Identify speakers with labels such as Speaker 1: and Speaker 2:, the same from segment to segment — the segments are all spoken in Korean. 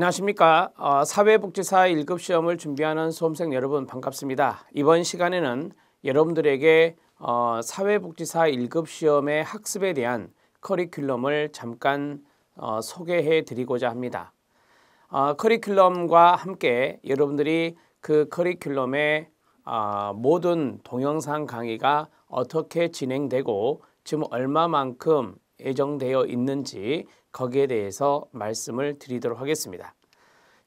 Speaker 1: 안녕하십니까. 어, 사회복지사 1급 시험을 준비하는 수험생 여러분 반갑습니다. 이번 시간에는 여러분들에게 어, 사회복지사 1급 시험의 학습에 대한 커리큘럼을 잠깐 어, 소개해 드리고자 합니다. 어, 커리큘럼과 함께 여러분들이 그 커리큘럼의 어, 모든 동영상 강의가 어떻게 진행되고 지금 얼마만큼 예정되어 있는지 거기에 대해서 말씀을 드리도록 하겠습니다.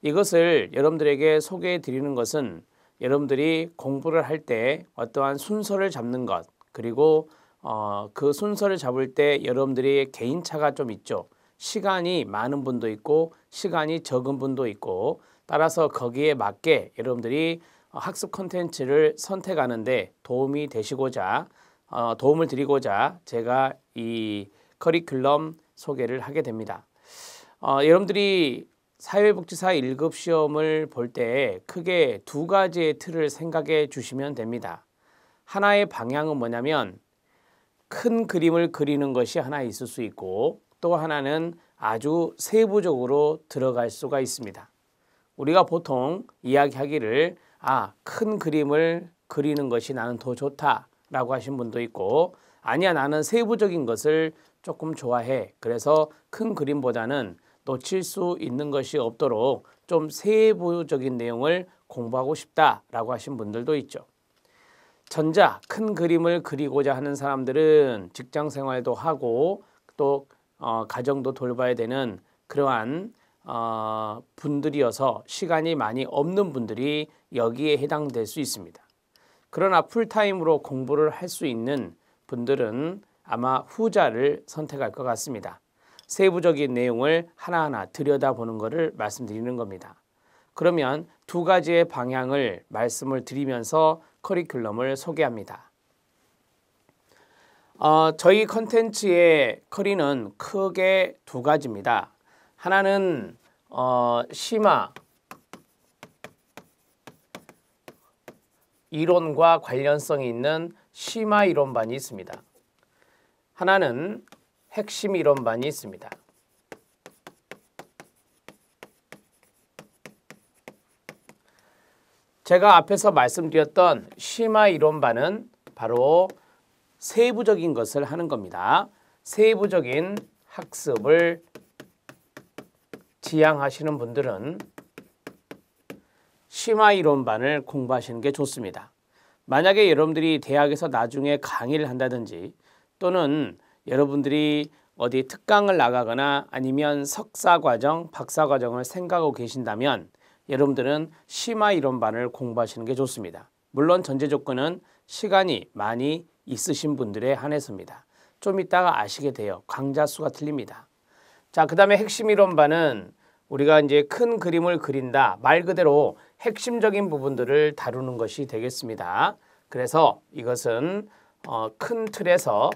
Speaker 1: 이것을 여러분들에게 소개해 드리는 것은 여러분들이 공부를 할 때 어떠한 순서를 잡는 것 그리고 어, 그 순서를 잡을 때 여러분들이 개인차가 좀 있죠. 시간이 많은 분도 있고 시간이 적은 분도 있고 따라서 거기에 맞게 여러분들이 학습 콘텐츠를 선택하는데 도움이 되시고자 어, 도움을 드리고자 제가 이 커리큘럼 소개를 하게 됩니다. 어, 여러분들이 사회복지사 1급 시험을 볼 때 크게 두 가지의 틀을 생각해 주시면 됩니다. 하나의 방향은 뭐냐면 큰 그림을 그리는 것이 하나 있을 수 있고 또 하나는 아주 세부적으로 들어갈 수가 있습니다. 우리가 보통 이야기하기를 아, 큰 그림을 그리는 것이 나는 더 좋다라고 하신 분도 있고 아니야 나는 세부적인 것을 조금 좋아해. 그래서 큰 그림보다는 놓칠 수 있는 것이 없도록 좀 세부적인 내용을 공부하고 싶다라고 하신 분들도 있죠. 전자, 큰 그림을 그리고자 하는 사람들은 직장 생활도 하고 또 어, 가정도 돌봐야 되는 그러한 어, 분들이어서 시간이 많이 없는 분들이 여기에 해당될 수 있습니다. 그러나 풀타임으로 공부를 할 수 있는 분들은 아마 후자를 선택할 것 같습니다. 세부적인 내용을 하나하나 들여다보는 것을 말씀드리는 겁니다. 그러면 두 가지의 방향을 말씀을 드리면서 커리큘럼을 소개합니다. 어, 저희 컨텐츠의 커리는 크게 두 가지입니다. 하나는 어, 심화 이론과 관련성이 있는 심화 이론반이 있습니다. 하나는 핵심 이론만이 있습니다. 제가 앞에서 말씀드렸던 심화 이론반은 바로 세부적인 것을 하는 겁니다. 세부적인 학습을 지향하시는 분들은 심화 이론반을 공부하시는 게 좋습니다. 만약에 여러분들이 대학에서 나중에 강의를 한다든지 또는 여러분들이 어디 특강을 나가거나 아니면 석사 과정, 박사 과정을 생각하고 계신다면 여러분들은 심화 이론반을 공부하시는 게 좋습니다. 물론 전제 조건은 시간이 많이 있으신 분들에 한해서입니다. 좀 이따가 아시게 돼요. 강좌 수가 틀립니다. 자, 그 다음에 핵심 이론반은 우리가 이제 큰 그림을 그린다. 말 그대로 핵심적인 부분들을 다루는 것이 되겠습니다. 그래서 이것은 어, 큰 틀에서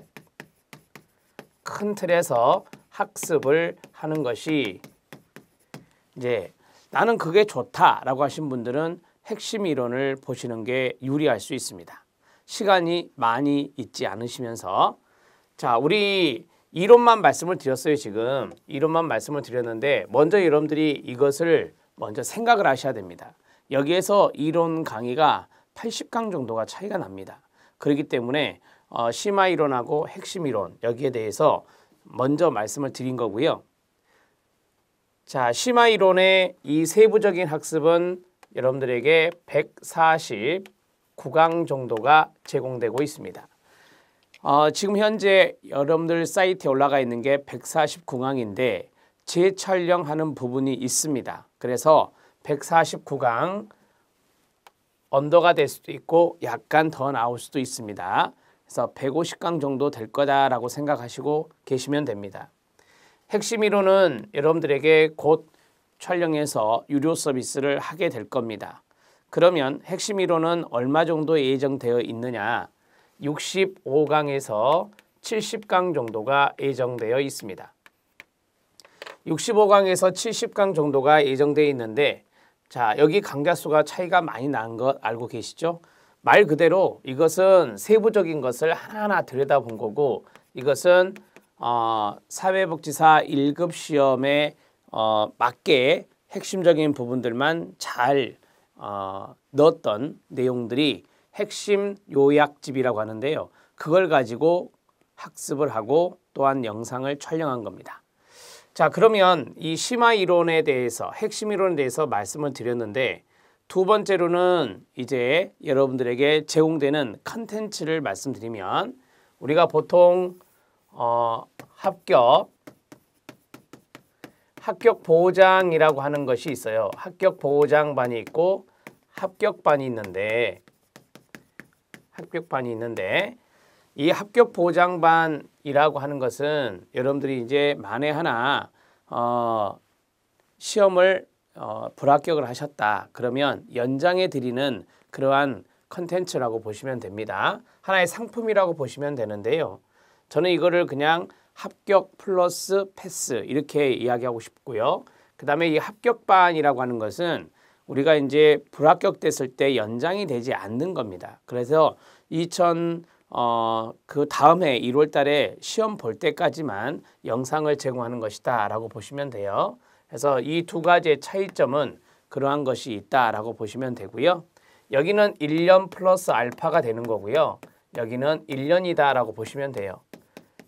Speaker 1: 큰 틀에서 학습을 하는 것이 이제 나는 그게 좋다라고 하신 분들은 핵심 이론을 보시는 게 유리할 수 있습니다. 시간이 많이 있지 않으시면서 자 우리 이론만 말씀을 드렸어요 지금 이론만 말씀을 드렸는데 먼저 여러분들이 이것을 먼저 생각을 하셔야 됩니다. 여기에서 이론 강의가 80강 정도가 차이가 납니다. 그렇기 때문에 어, 심화 이론하고 핵심 이론 여기에 대해서 먼저 말씀을 드린 거고요. 자, 심화 이론의 이 세부적인 학습은 여러분들에게 149강 정도가 제공되고 있습니다. 어, 지금 현재 여러분들 사이트에 올라가 있는 게 149강인데 재촬영하는 부분이 있습니다. 그래서 149강 언더가 될 수도 있고 약간 더 나올 수도 있습니다. 그래서 150강 정도 될 거다라고 생각하시고 계시면 됩니다. 핵심 이론은 여러분들에게 곧 촬영해서 유료 서비스를 하게 될 겁니다. 그러면 핵심 이론은 얼마 정도 예정되어 있느냐? 65강에서 70강 정도가 예정되어 있습니다. 65강에서 70강 정도가 예정되어 있는데 자, 여기 강자수가 차이가 많이 난 것 알고 계시죠? 말 그대로 이것은 세부적인 것을 하나하나 들여다본 거고 이것은 어, 사회복지사 1급 시험에 어, 맞게 핵심적인 부분들만 잘 어, 넣었던 내용들이 핵심 요약집이라고 하는데요. 그걸 가지고 학습을 하고 또한 영상을 촬영한 겁니다. 자, 그러면 이 심화 이론에 대해서 핵심 이론에 대해서 말씀을 드렸는데 두 번째로는 이제 여러분들에게 제공되는 컨텐츠를 말씀드리면 우리가 보통 어, 합격 합격 보장이라고 하는 것이 있어요. 합격 보장반이 있고 합격반이 있는데 합격반이 있는데 이 합격 보장반이라고 하는 것은 여러분들이 이제 만에 하나 어, 시험을 어, 불합격을 하셨다. 그러면 연장해 드리는 그러한 컨텐츠라고 보시면 됩니다. 하나의 상품이라고 보시면 되는데요. 저는 이거를 그냥 합격 플러스 패스 이렇게 이야기하고 싶고요. 그 다음에 이 합격반이라고 하는 것은 우리가 이제 불합격됐을 때 연장이 되지 않는 겁니다. 그래서 2000 어, 그다음에 1월 달에 시험 볼 때까지만 영상을 제공하는 것이다 라고 보시면 돼요. 그래서 이 두 가지의 차이점은 그러한 것이 있다 라고 보시면 되고요. 여기는 1년 플러스 알파가 되는 거고요. 여기는 1년이다 라고 보시면 돼요.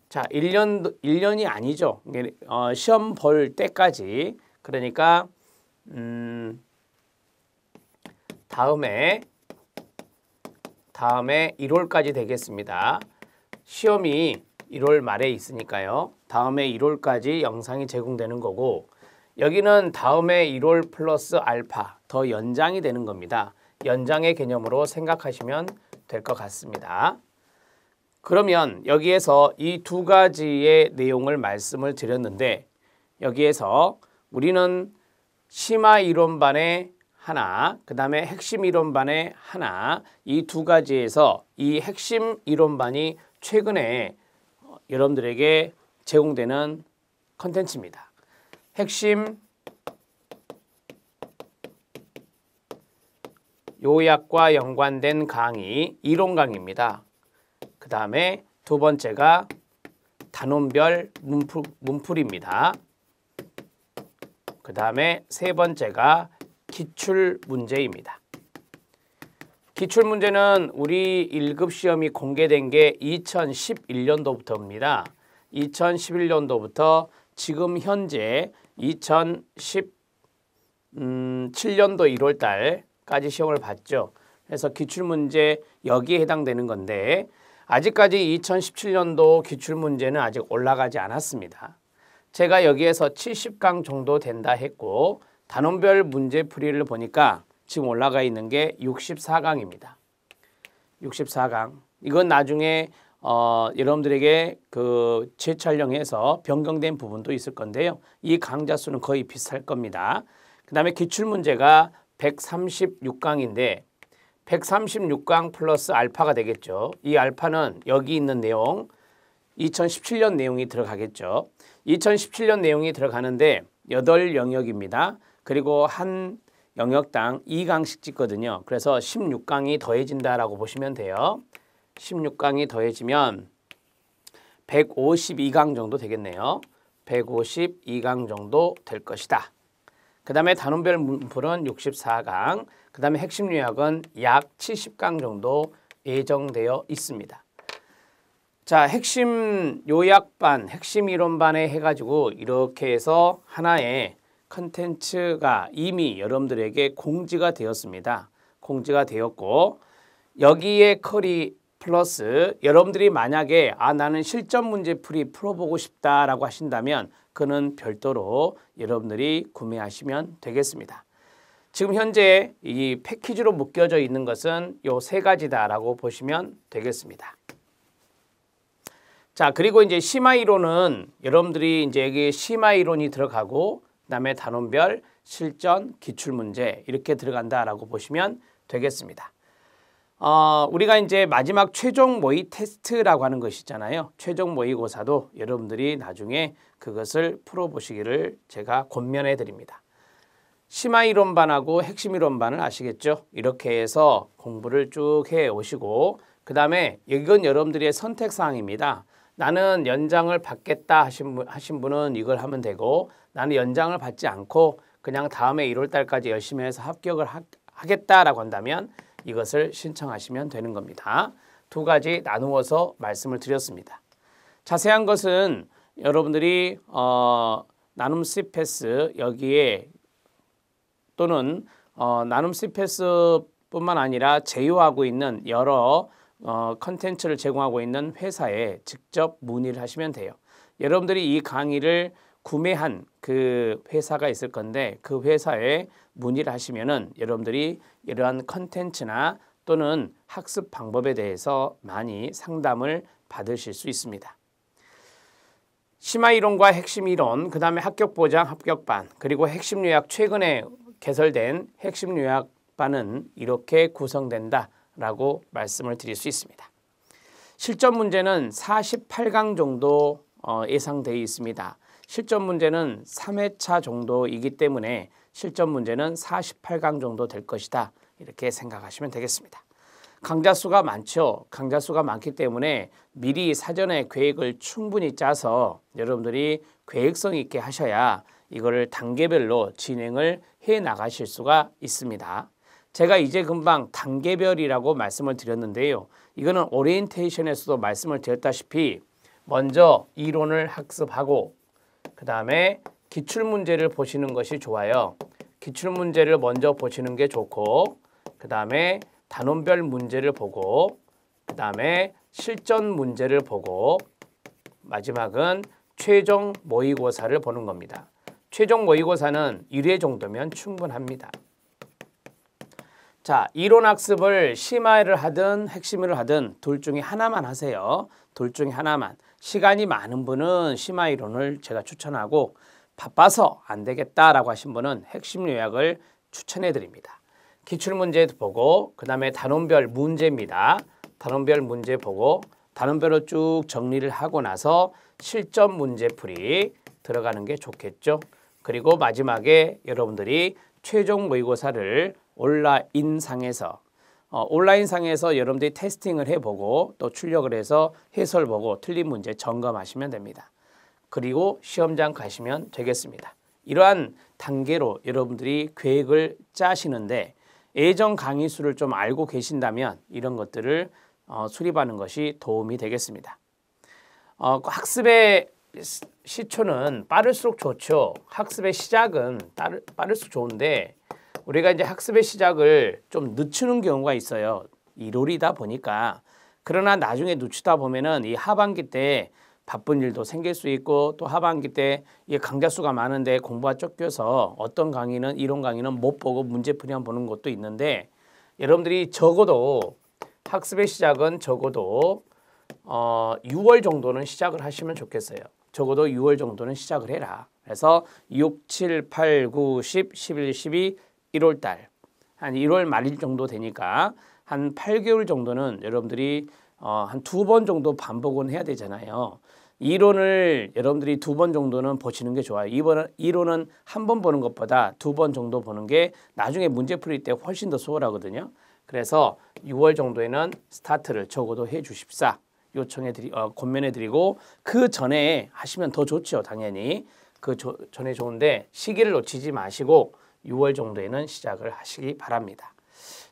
Speaker 1: 자, 1년, 1년이 아니죠. 어, 시험 볼 때까지. 그러니까, 음, 다음에 다음에 1월까지 되겠습니다. 시험이 1월 말에 있으니까요. 다음에 1월까지 영상이 제공되는 거고 여기는 다음에 1월 플러스 알파 더 연장이 되는 겁니다. 연장의 개념으로 생각하시면 될 것 같습니다. 그러면 여기에서 이 두 가지의 내용을 말씀을 드렸는데 여기에서 우리는 심화 이론반의 하나, 그 다음에 핵심 이론반의 하나, 이 두 가지에서 이 핵심 이론반이 최근에 어, 여러분들에게 제공되는 컨텐츠입니다. 핵심 요약과 연관된 강의, 이론 강의입니다. 그 다음에 두 번째가 단원별 문풀, 문풀입니다. 그 다음에 세 번째가 기출 문제입니다. 기출 문제는 우리 1급 시험이 공개된 게 2011년도부터입니다. 2011년도부터 지금 현재 2017년도 음, 1월 달까지 시험을 봤죠. 그래서 기출문제 여기에 해당되는 건데 아직까지 2017년도 기출문제는 아직 올라가지 않았습니다. 제가 여기에서 70강 정도 된다 했고 단원별 문제풀이를 보니까 지금 올라가 있는 게 64강입니다. 64강. 이건 나중에 어, 여러분들에게 그 재촬영해서 변경된 부분도 있을 건데요. 이 강좌 수는 거의 비슷할 겁니다. 그 다음에 기출문제가 136강인데 136강 플러스 알파가 되겠죠. 이 알파는 여기 있는 내용 2017년 내용이 들어가겠죠. 2017년 내용이 들어가는데 8 영역입니다. 그리고 한 영역당 2강씩 찍거든요. 그래서 16강이 더해진다라고 보시면 돼요. 16강이 더해지면 152강 정도 되겠네요. 152강 정도 될 것이다. 그 다음에 단원별 문풀은 64강, 그 다음에 핵심 요약은 약 70강 정도 예정되어 있습니다. 자, 핵심 요약반, 핵심 이론반에 해가지고 이렇게 해서 하나의 컨텐츠가 이미 여러분들에게 공지가 되었습니다. 공지가 되었고 여기에 커리 플러스 여러분들이 만약에 아 나는 실전 문제 풀이 풀어보고 싶다라고 하신다면 그는 별도로 여러분들이 구매하시면 되겠습니다. 지금 현재 이 패키지로 묶여져 있는 것은 요 세 가지다라고 보시면 되겠습니다. 자 그리고 이제 심화이론은 여러분들이 이제 여기 심화이론이 들어가고 그다음에 단원별, 실전, 기출문제 이렇게 들어간다라고 보시면 되겠습니다. 어, 우리가 이제 마지막 최종 모의 테스트라고 하는 것이잖아요. 최종 모의고사도 여러분들이 나중에 그것을 풀어보시기를 제가 권면해 드립니다. 심화 이론반하고 핵심 이론반을 아시겠죠? 이렇게 해서 공부를 쭉 해 오시고 그 다음에 이건 여러분들의 선택사항입니다. 나는 연장을 받겠다 하신, 분, 하신 분은 이걸 하면 되고 나는 연장을 받지 않고 그냥 다음에 1월 달까지 열심히 해서 합격을 하, 하겠다라고 한다면 이것을 신청하시면 되는 겁니다. 두 가지 나누어서 말씀을 드렸습니다. 자세한 것은 여러분들이 어, 나눔 스페스 여기에 또는 어, 나눔 스페스뿐만 아니라 제휴하고 있는 여러 어, 컨텐츠를 제공하고 있는 회사에 직접 문의를 하시면 돼요. 여러분들이 이 강의를 구매한 그 회사가 있을 건데 그 회사에 문의를 하시면은 여러분들이 이러한 컨텐츠나 또는 학습 방법에 대해서 많이 상담을 받으실 수 있습니다. 심화 이론과 핵심 이론, 그 다음에 합격 보장, 합격반, 그리고 핵심 요약 최근에 개설된 핵심 요약반은 이렇게 구성된다. 라고 말씀을 드릴 수 있습니다. 실전 문제는 48강 정도 어, 예상되어 있습니다. 실전 문제는 3회차 정도이기 때문에 실전 문제는 48강 정도 될 것이다. 이렇게 생각하시면 되겠습니다. 강좌 수가 많죠. 강좌 수가 많기 때문에 미리 사전에 계획을 충분히 짜서 여러분들이 계획성 있게 하셔야 이거를 단계별로 진행을 해 나가실 수가 있습니다. 제가 이제 금방 단계별이라고 말씀을 드렸는데요. 이거는 오리엔테이션에서도 말씀을 드렸다시피 먼저 이론을 학습하고 그 다음에 기출문제를 보시는 것이 좋아요. 기출문제를 먼저 보시는 게 좋고 그 다음에 단원별 문제를 보고 그 다음에 실전 문제를 보고 마지막은 최종 모의고사를 보는 겁니다. 최종 모의고사는 1회 정도면 충분합니다. 자, 이론 학습을 심화를 하든 핵심을 하든 둘 중에 하나만 하세요. 둘 중에 하나만. 시간이 많은 분은 심화 이론을 제가 추천하고 바빠서 안 되겠다라고 하신 분은 핵심 요약을 추천해 드립니다. 기출문제도 보고 그 다음에 단원별 문제입니다. 단원별 문제 보고 단원별로 쭉 정리를 하고 나서 실전 문제풀이 들어가는 게 좋겠죠. 그리고 마지막에 여러분들이 최종 모의고사를 온라인 상에서 어, 온라인 상에서 여러분들이 테스팅을 해보고 또 출력을 해서 해설 보고 틀린 문제 점검하시면 됩니다. 그리고 시험장 가시면 되겠습니다. 이러한 단계로 여러분들이 계획을 짜시는데 예정 강의 수를 좀 알고 계신다면 이런 것들을 어, 수립하는 것이 도움이 되겠습니다. 어, 그 학습의 시초는 빠를수록 좋죠. 학습의 시작은 빠를, 빠를수록 좋은데 우리가 이제 학습의 시작을 좀 늦추는 경우가 있어요. 일월이다 보니까. 그러나 나중에 늦추다 보면은 이 하반기 때 바쁜 일도 생길 수 있고 또 하반기 때 이 강좌 수가 많은데 공부가 쫓겨서 어떤 강의는 이론 강의는 못 보고 문제 풀이만 보는 것도 있는데 여러분들이 적어도 학습의 시작은 적어도 어 6월 정도는 시작을 하시면 좋겠어요. 적어도 6월 정도는 시작을 해라. 그래서 6, 7, 8, 9, 10, 11, 12, 1월 달, 한 1월 말일 정도 되니까 한 8개월 정도는 여러분들이 어, 한 두 번 정도 반복은 해야 되잖아요. 이론을 여러분들이 두 번 정도는 보시는 게 좋아요. 이번 이론은 한 번 보는 것보다 두 번 정도 보는 게 나중에 문제 풀릴 때 훨씬 더 수월하거든요. 그래서 6월 정도에는 스타트를 적어도 해 주십사 요청해 드리 어, 권면해 드리고 그 전에 하시면 더 좋죠. 당연히. 그 조, 전에 좋은데 시기를 놓치지 마시고 6월 정도에는 시작을 하시기 바랍니다.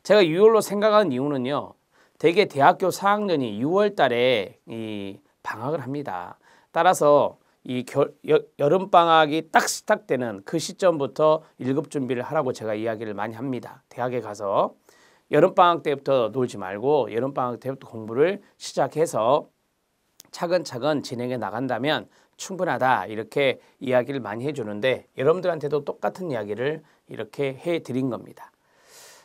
Speaker 1: 제가 6월로 생각하는 이유는요. 대개 대학교 4학년이 6월 달에 이 방학을 합니다. 따라서 이 여름 방학이 딱 시작되는 그 시점부터 일급 준비를 하라고 제가 이야기를 많이 합니다. 대학에 가서 여름 방학 때부터 놀지 말고 여름 방학 때부터 공부를 시작해서 차근차근 진행해 나간다면 충분하다 이렇게 이야기를 많이 해주는데 여러분들한테도 똑같은 이야기를 이렇게 해드린 겁니다.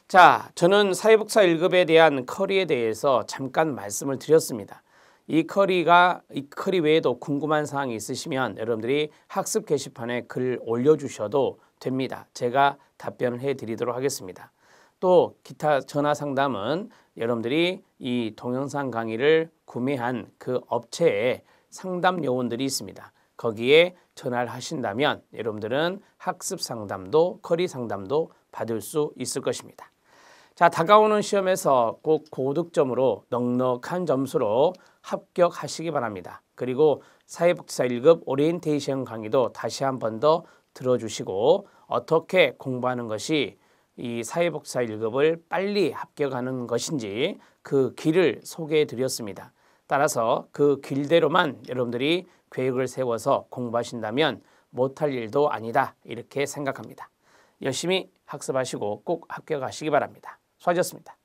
Speaker 1: 자, 저는 사회복사 1급에 대한 커리에 대해서 잠깐 말씀을 드렸습니다. 이 커리가 이 커리 외에도 궁금한 사항이 있으시면 여러분들이 학습 게시판에 글 올려주셔도 됩니다. 제가 답변을 해드리도록 하겠습니다. 또 기타 전화 상담은 여러분들이 이 동영상 강의를 구매한 그 업체에 상담 요원들이 있습니다. 거기에 전화를 하신다면 여러분들은 학습 상담도 커리 상담도 받을 수 있을 것입니다. 자, 다가오는 시험에서 꼭 고득점으로 넉넉한 점수로 합격하시기 바랍니다. 그리고 사회복지사 1급 오리엔테이션 강의도 다시 한 번 더 들어주시고 어떻게 공부하는 것이 이 사회복지사 1급을 빨리 합격하는 것인지 그 길을 소개해 드렸습니다. 따라서 그 길대로만 여러분들이 계획을 세워서 공부하신다면 못할 일도 아니다 이렇게 생각합니다. 열심히 학습하시고 꼭 합격하시기 바랍니다. 수고하셨습니다.